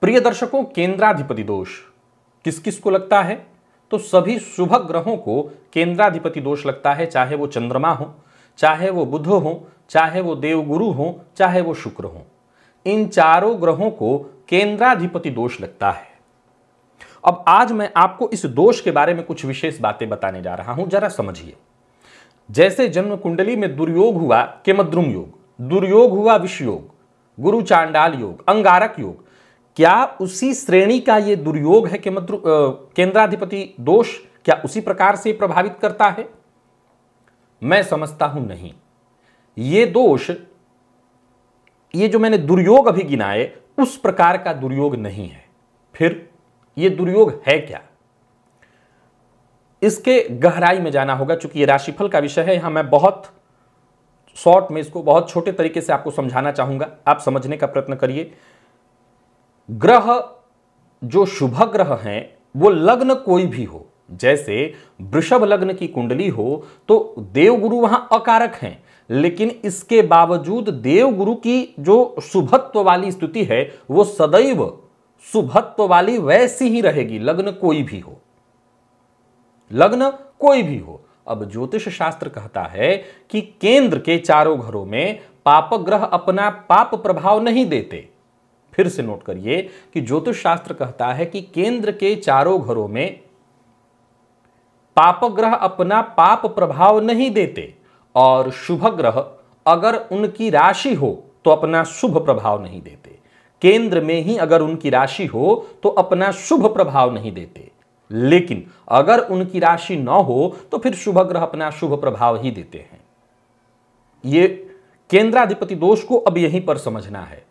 प्रिय दर्शकों केंद्राधिपति दोष किस किस को लगता है तो सभी शुभ ग्रहों को केंद्राधिपति दोष लगता है चाहे वो चंद्रमा हो चाहे वो बुध हो चाहे वो देवगुरु हो चाहे वो शुक्र हो इन चारों ग्रहों को केंद्राधिपति दोष लगता है अब आज मैं आपको इस दोष के बारे में कुछ विशेष बातें बताने जा रहा हूं जरा समझिए जैसे जन्म कुंडली में दुर्योग हुआ केमद्रुम योग दुर्योग हुआ विषयोग गुरु चांडाल योग अंगारक योग क्या उसी श्रेणी का ये दुर्योग है कि मतलब केंद्राधिपति दोष क्या उसी प्रकार से प्रभावित करता है मैं समझता हूं नहीं ये दोष ये जो मैंने दुर्योग अभी गिनाए उस प्रकार का दुर्योग नहीं है फिर ये दुर्योग है क्या इसके गहराई में जाना होगा चूंकि ये राशिफल का विषय है यहां मैं बहुत शॉर्ट में इसको बहुत छोटे तरीके से आपको समझाना चाहूंगा आप समझने का प्रयत्न करिए ग्रह जो शुभ ग्रह हैं वो लग्न कोई भी हो जैसे वृषभ लग्न की कुंडली हो तो देवगुरु वहां अकारक हैं लेकिन इसके बावजूद देवगुरु की जो शुभत्व वाली स्तुति है वो सदैव शुभत्व वाली वैसी ही रहेगी लग्न कोई भी हो लग्न कोई भी हो अब ज्योतिष शास्त्र कहता है कि केंद्र के चारों घरों में पाप ग्रह अपना पाप प्रभाव नहीं देते फिर से नोट करिए कि ज्योतिष शास्त्र कहता है कि केंद्र के चारों घरों में पाप ग्रह अपना पाप प्रभाव नहीं देते और शुभ ग्रह अगर उनकी राशि हो तो अपना शुभ प्रभाव नहीं देते केंद्र में ही अगर उनकी राशि हो तो अपना शुभ प्रभाव नहीं देते लेकिन अगर उनकी राशि न हो तो फिर शुभ ग्रह अपना शुभ प्रभाव ही देते हैं ये केंद्राधिपति दोष को अब यहीं पर समझना है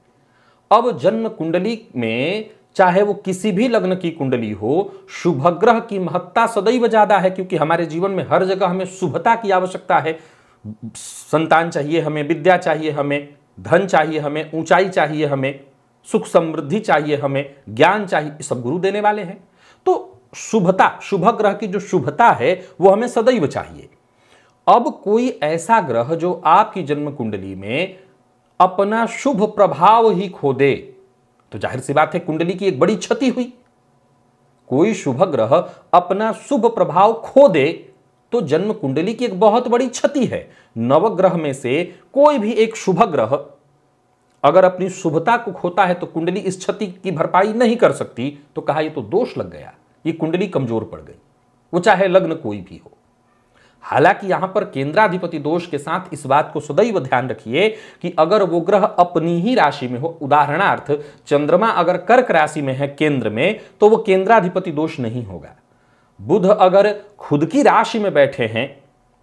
अब जन्म कुंडली में चाहे वो किसी भी लग्न की कुंडली हो शुभ ग्रह की महत्ता सदैव ज्यादा है क्योंकि हमारे जीवन में हर जगह हमें शुभता की आवश्यकता है संतान चाहिए हमें विद्या चाहिए हमें धन चाहिए हमें ऊंचाई चाहिए हमें सुख समृद्धि चाहिए हमें ज्ञान चाहिए सब गुरु देने वाले हैं तो शुभता शुभ ग्रह की जो शुभता है वो हमें सदैव चाहिए अब कोई ऐसा ग्रह जो आपकी जन्म कुंडली में अपना शुभ प्रभाव ही खो दे तो जाहिर सी बात है कुंडली की एक बड़ी क्षति हुई कोई शुभ ग्रह अपना शुभ प्रभाव खो दे तो जन्म कुंडली की एक बहुत बड़ी क्षति है नवग्रह में से कोई भी एक शुभ ग्रह अगर अपनी शुभता को खोता है तो कुंडली इस क्षति की भरपाई नहीं कर सकती तो कहा यह तो दोष लग गया ये कुंडली कमजोर पड़ गई वो चाहे लग्न कोई भी हो हालांकि यहां पर केंद्राधिपति दोष के साथ इस बात को सदैव ध्यान रखिए कि अगर वो ग्रह अपनी ही राशि में हो उदाहरणार्थ चंद्रमा अगर कर्क राशि में है केंद्र में तो वो केंद्राधिपति दोष नहीं होगा बुध अगर खुद की राशि में बैठे हैं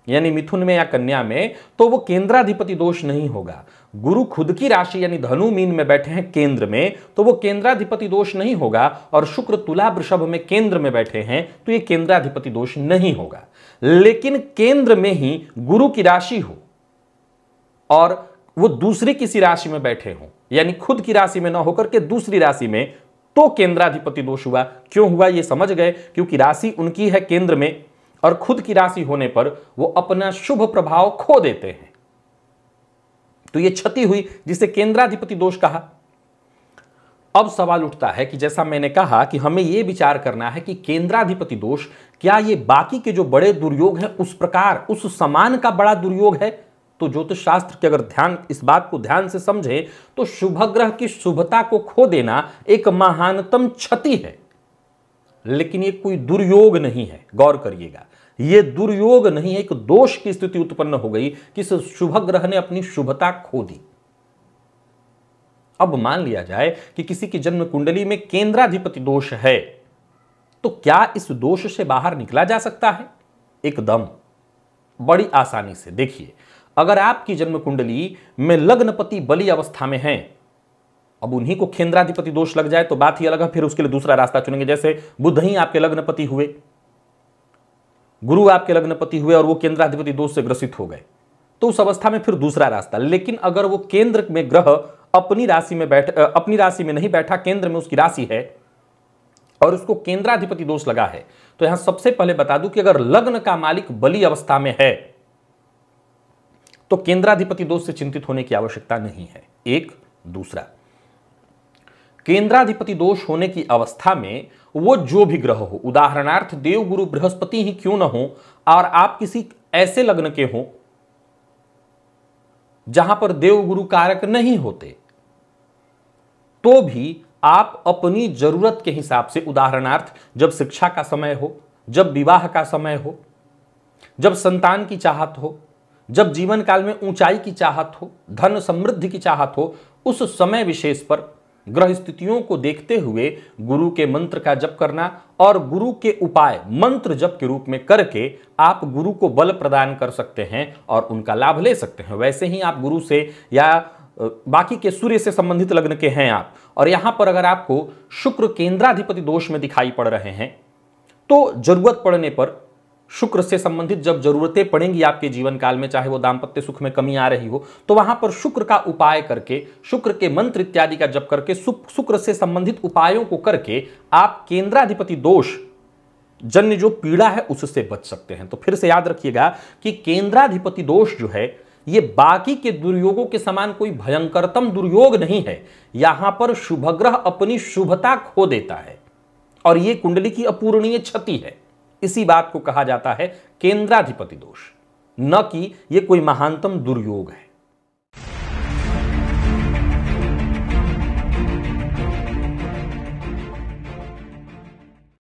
यानी मिथुन में या कन्या में तो वो केंद्राधिपति दोष नहीं होगा गुरु खुद की राशि यानी धनु मीन में बैठे हैं केंद्र में तो वो केंद्राधिपति दोष नहीं होगा और शुक्र तुला वृषभ में केंद्र में बैठे हैं तो ये केंद्राधिपति दोष नहीं होगा लेकिन केंद्र में ही गुरु की राशि हो और वो दूसरी किसी राशि में बैठे हों यानी खुद की राशि में ना होकर के दूसरी राशि में तो केंद्राधिपति दोष हुआ क्यों हुआ ये समझ गए क्योंकि राशि उनकी है केंद्र में और खुद की राशि होने पर वो अपना शुभ प्रभाव खो देते हैं तो ये क्षति हुई जिसे केंद्राधिपति दोष कहा अब सवाल उठता है कि जैसा मैंने कहा कि हमें यह विचार करना है कि केंद्राधिपति दोष क्या ये बाकी के जो बड़े दुर्योग हैं उस प्रकार उस समान का बड़ा दुर्योग है तो ज्योतिष शास्त्र के अगर ध्यान इस बात को ध्यान से समझें तो शुभ ग्रह की शुभता को खो देना एक महानतम क्षति है लेकिन ये कोई दुर्योग नहीं है गौर करिएगा ये दुर्योग नहीं है एक दोष की स्थिति उत्पन्न हो गई कि शुभ ग्रह ने अपनी शुभता खो दी अब मान लिया जाए कि किसी की जन्म कुंडली में केंद्राधिपति दोष है तो क्या इस दोष से बाहर निकला जा सकता है एकदम बड़ी आसानी से देखिए अगर आपकी जन्म कुंडली में लग्नपति बली अवस्था में है अब उन्हीं को केंद्राधिपति दोष लग जाए तो बात ही अलग है फिर उसके लिए दूसरा रास्ता चुनेंगे जैसे बुध ही आपके लग्नपति हुए गुरु आपके लग्नपति हुए और वो केंद्राधिपति दोष से ग्रसित हो गए तो उस अवस्था में फिर दूसरा रास्ता लेकिन अगर वो केंद्र में ग्रह अपनी राशि में बैठ अपनी राशि में नहीं बैठा केंद्र में उसकी राशि है और उसको केंद्राधिपति दोष लगा है तो यहां सबसे पहले बता दूं कि अगर लग्न का मालिक बली अवस्था में है तो केंद्राधिपति दोष से चिंतित होने की आवश्यकता नहीं है एक दूसरा केंद्राधिपति दोष होने की अवस्था में वो जो भी ग्रह हो उदाहरणार्थ देवगुरु बृहस्पति ही क्यों ना हो और आप किसी ऐसे लग्न के हो जहां पर देवगुरु कारक नहीं होते तो भी आप अपनी जरूरत के हिसाब से उदाहरणार्थ जब शिक्षा का समय हो जब विवाह का समय हो जब संतान की चाहत हो जब जीवन काल में ऊंचाई की चाहत हो धन समृद्धि की चाहत हो उस समय विशेष पर ग्रह स्थितियों को देखते हुए गुरु के मंत्र का जप करना और गुरु के उपाय मंत्र जप के रूप में करके आप गुरु को बल प्रदान कर सकते हैं और उनका लाभ ले सकते हैं वैसे ही आप गुरु से या बाकी के सूर्य से संबंधित लग्न के हैं आप और यहां पर अगर आपको शुक्र केंद्राधिपति दोष में दिखाई पड़ रहे हैं तो जरूरत पड़ने पर शुक्र से संबंधित जब जरूरतें पड़ेंगी आपके जीवन काल में चाहे वो दाम्पत्य सुख में कमी आ रही हो तो वहां पर शुक्र का उपाय करके शुक्र के मंत्र इत्यादि का जप करके शुक्र से संबंधित उपायों को करके आप केंद्राधिपति दोष जन्य जो पीड़ा है उससे बच सकते हैं तो फिर से याद रखिएगा कि केंद्राधिपति दोष जो है ये बाकी के दुर्योगों के समान कोई भयंकरतम दुर्योग नहीं है यहां पर शुभग्रह अपनी शुभता खो देता है और ये कुंडली की अपूर्णीय क्षति है इसी बात को कहा जाता है केंद्राधिपति दोष न कि यह कोई महानतम दुर्योग है